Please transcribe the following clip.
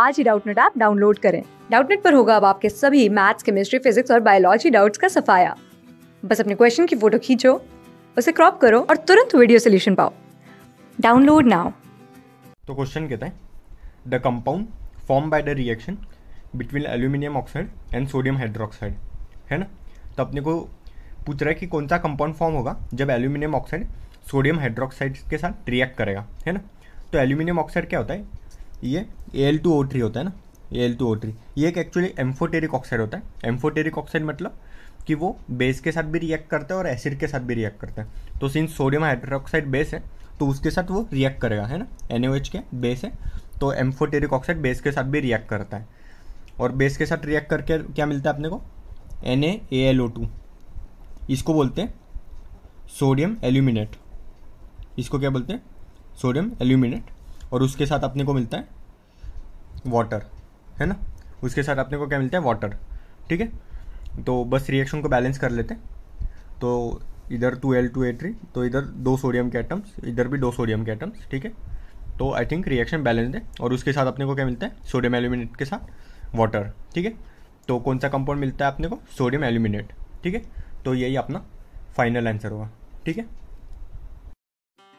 आज ही Doubtnut app download करें डाउटनेट पर होगा अब आपके सभी मैथ्स केमिस्ट्री फिजिक्स और बायोलॉजी डाउट्स का सफाया बस अपने क्वेश्चन की फोटो खींचो उसे क्रॉप करो और तुरंत वीडियो सोल्यूशन पाओ डाउनलोड नाउ तो क्वेश्चन कहते हैं the compound form by the reaction between aluminium oxide and sodium hydroxide है ना तो अपने को पूछ रहा है कि कौन सा कंपाउंड फॉर्म होगा जब एल्यूमिनियम ऑक्साइड सोडियम हाइड्रोक्साइड के साथ रिएक्ट करेगा है ना तो एल्यूमिनियम ऑक्साइड क्या होता है ये एल टू ओ थ्री होता है ना A L two O three ये एक एक्चुअली एम्फोटेरिक ऑक्साइड होता है एम्फोटेरिक ऑक्साइड मतलब कि वो बेस के साथ भी रिएक्ट करता है और एसिड के साथ भी रिएक्ट करता है तो सिंस सोडियम हाइड्रोक्साइड बेस है तो उसके साथ वो रिएक्ट करेगा है ना एन के बेस है तो एम्फोटेरिक ऑक्साइड बेस के साथ भी रिएक्ट करता है और बेस के साथ रिएक्ट करके क्या मिलता है अपने को N A L O two इसको बोलते हैं सोडियम एल्यूमिनेट इसको क्या बोलते हैं सोडियम एल्यूमिनेट और उसके साथ अपने को मिलता है वाटर है ना उसके साथ अपने को क्या मिलता है वाटर ठीक है तो बस रिएक्शन को बैलेंस कर लेते हैं तो इधर two L two A three तो इधर दो सोडियम के एटम्स इधर भी दो सोडियम के एटम्स ठीक है तो आई थिंक रिएक्शन बैलेंस है और उसके साथ अपने को क्या मिलता है सोडियम एल्यूमिनेट के साथ वाटर ठीक है तो कौन सा कंपाउंड मिलता है अपने को सोडियम एल्यूमिनेट ठीक है तो यही अपना फाइनल आंसर होगा ठीक है